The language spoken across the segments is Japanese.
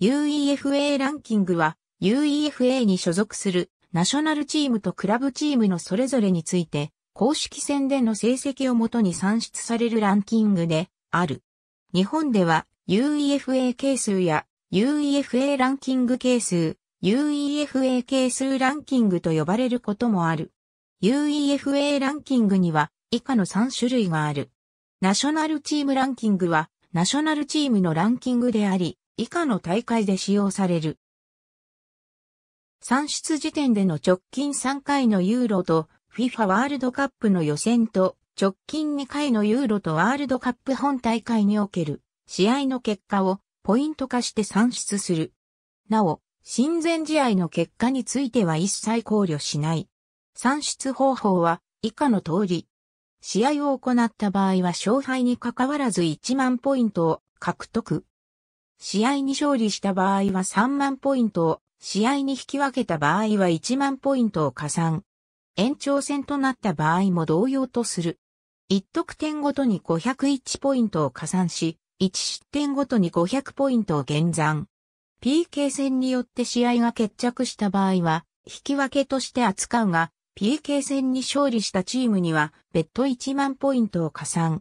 UEFA ランキングは UEFA に所属するナショナルチームとクラブチームのそれぞれについて公式戦での成績をもとに算出されるランキングである。日本では UEFA 係数や UEFA ランキング係数、UEFA 係数ランキングと呼ばれることもある。UEFA ランキングには以下の3種類がある。ナショナルチームランキングはナショナルチームのランキングであり、以下の大会で使用される。算出時点での直近3回のユーロと FIFA ワールドカップの予選と直近2回のユーロとワールドカップ本大会における試合の結果をポイント化して算出する。なお、親善試合の結果については一切考慮しない。算出方法は以下の通り。試合を行った場合は勝敗に関わらず1万ポイントを獲得。試合に勝利した場合は3万ポイントを、試合に引き分けた場合は1万ポイントを加算。延長戦となった場合も同様とする。1得点ごとに501ポイントを加算し、1失点ごとに500ポイントを減算。PK 戦によって試合が決着した場合は、引き分けとして扱うが、PK 戦に勝利したチームには、別途1万ポイントを加算。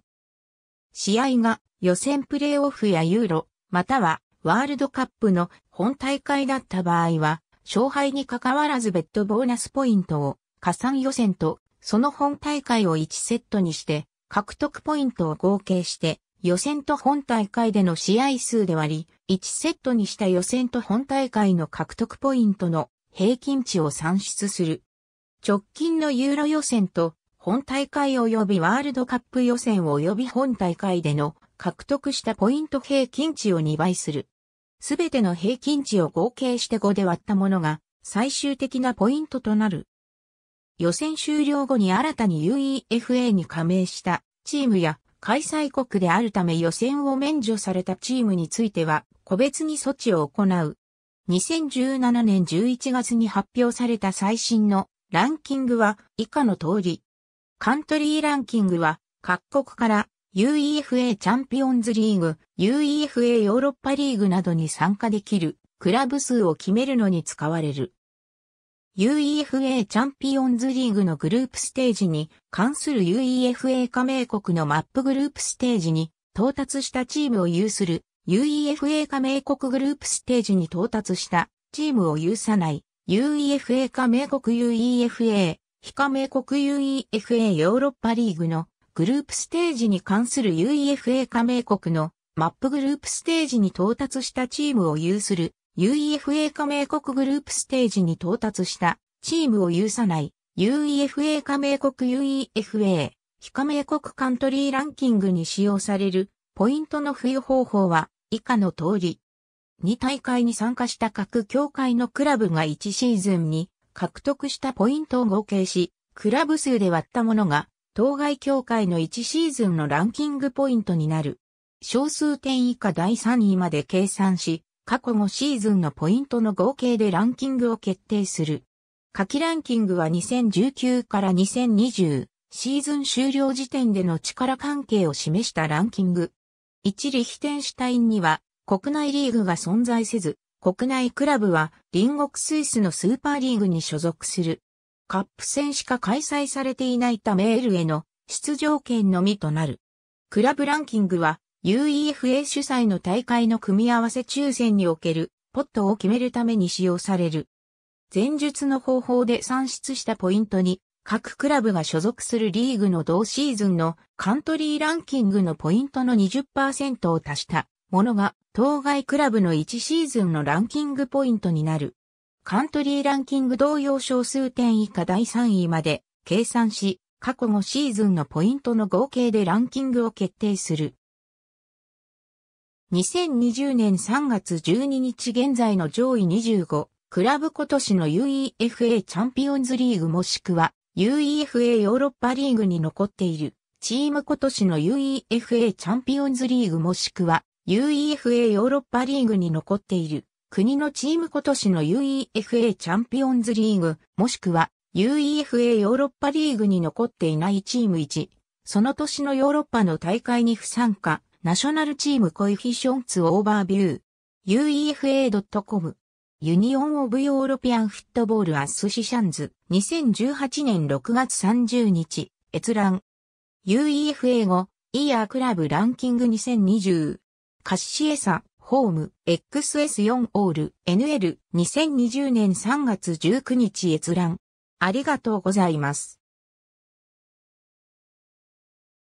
試合が予選プレーオフやユーロ、またはワールドカップの本大会だった場合は、勝敗に関わらず別途ボーナスポイントを加算予選とその本大会を1セットにして獲得ポイントを合計して予選と本大会での試合数で割り、1セットにした予選と本大会の獲得ポイントの平均値を算出する。直近のユーロ予選と本大会及びワールドカップ予選及び本大会での獲得したポイント平均値を2倍する。すべての平均値を合計して5で割ったものが最終的なポイントとなる。予選終了後に新たに UEFA に加盟したチームや開催国であるため予選を免除されたチームについては個別に措置を行う。2017年11月に発表された最新のランキングは以下の通り。カントリーランキングは各国から UEFA チャンピオンズリーグ、UEFA ヨーロッパリーグなどに参加できるクラブ数を決めるのに使われる。UEFA チャンピオンズリーグのグループステージに関する UEFA 加盟国のマップグループステージに到達したチームを有する UEFA 加盟国グループステージに到達したチームを有さない UEFA 加盟国 UEFA 非加盟国 UEFA ヨーロッパリーグのグループステージに関する UEFA 加盟国のマップグループステージに到達したチームを有する UEFA 加盟国グループステージに到達したチームを有さない UEFA 加盟国 UEFA 非加盟国カントリーランキングに使用されるポイントの付与方法は以下の通り。2大会に参加した各協会のクラブが1シーズンに獲得したポイントを合計し、クラブ数で割ったものが当該協会の1シーズンのランキングポイントになる。小数点以下第3位まで計算し、過去5シーズンのポイントの合計でランキングを決定する。夏季ランキングは2019から2020シーズン終了時点での力関係を示したランキング。1リヒテンシュタインには国内リーグが存在せず、国内クラブは隣国スイスのスーパーリーグに所属する。カップ戦しか開催されていないため L への出場権のみとなる。クラブランキングは UEFA 主催の大会の組み合わせ抽選におけるポットを決めるために使用される。前述の方法で算出したポイントに各クラブが所属するリーグの同シーズンのカントリーランキングのポイントの20%を足したものが当該クラブの1シーズンのランキングポイントになる。カントリーランキング同様小数点以下第3位まで計算し、過去5シーズンのポイントの合計でランキングを決定する。2020年3月12日現在の上位25、クラブ今年の UEFA チャンピオンズリーグもしくは UEFA ヨーロッパリーグに残っている、チーム今年の UEFA チャンピオンズリーグもしくは UEFA ヨーロッパリーグに残っている。国のチーム今年の UEFA チャンピオンズリーグ、もしくは UEFA ヨーロッパリーグに残っていないチーム1、その年のヨーロッパの大会に不参加、ナショナルチームコエフィションツオーバービュー、uefa.com、ユニオン・オブ・ヨーロピアン・フットボール・アスシシャンズ、2018年6月30日、閲覧、UEFA 後、イヤークラブランキング2020、カッシエサ、ホーム、XS4 オール、NL、2020年3月19日閲覧。ありがとうございます。